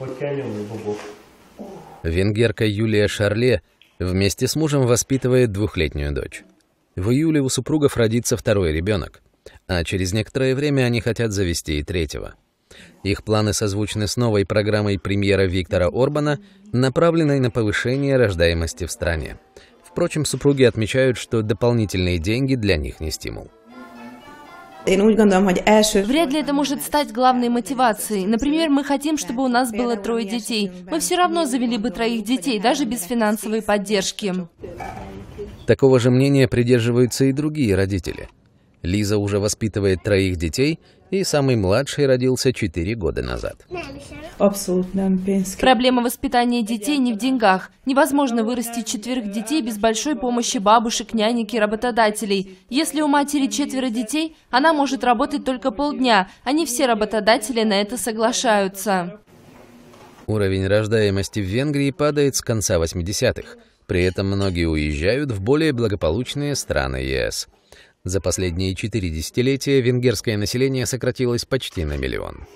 Хоть конем и Венгерка Юлия Шарле вместе с мужем воспитывает двухлетнюю дочь. В июле у супругов родится второй ребенок, а через некоторое время они хотят завести и третьего. Их планы созвучны с новой программой премьера Виктора Орбана, направленной на повышение рождаемости в стране. Впрочем, супруги отмечают, что дополнительные деньги для них не стимул. А Вряд ли это может стать главной мотивацией. Например, мы хотим, чтобы у нас было трое детей. Мы все равно завели бы троих детей, даже без финансовой поддержки. Такого же мнения придерживаются и другие родители. Лиза уже воспитывает троих детей, и самый младший родился четыре года назад. Проблема воспитания детей не в деньгах. Невозможно вырастить четверых детей без большой помощи бабушек, нянек и работодателей. Если у матери четверо детей, она может работать только полдня, Они все работодатели на это соглашаются. Уровень рождаемости в Венгрии падает с конца 80-х. При этом многие уезжают в более благополучные страны ЕС. За последние четыре десятилетия венгерское население сократилось почти на миллион.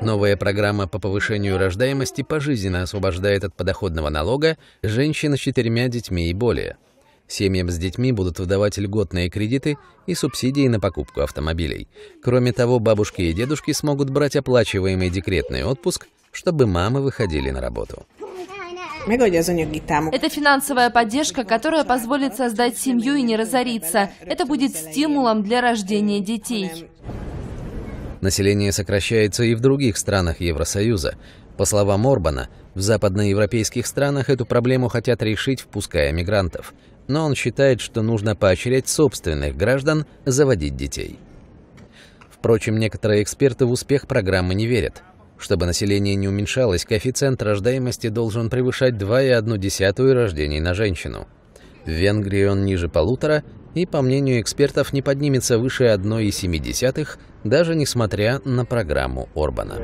Новая программа по повышению рождаемости пожизненно освобождает от подоходного налога женщин с четырьмя детьми и более. Семьям с детьми будут выдавать льготные кредиты и субсидии на покупку автомобилей. Кроме того, бабушки и дедушки смогут брать оплачиваемый декретный отпуск, чтобы мамы выходили на работу. Это финансовая поддержка, которая позволит создать семью и не разориться. Это будет стимулом для рождения детей. Население сокращается и в других странах Евросоюза. По словам Орбана, в западноевропейских странах эту проблему хотят решить, впуская мигрантов. Но он считает, что нужно поощрять собственных граждан заводить детей. Впрочем, некоторые эксперты в успех программы не верят. Чтобы население не уменьшалось, коэффициент рождаемости должен превышать 2,1 рождений на женщину. В Венгрии он ниже полутора и, по мнению экспертов, не поднимется выше 1,7, даже несмотря на программу Орбана.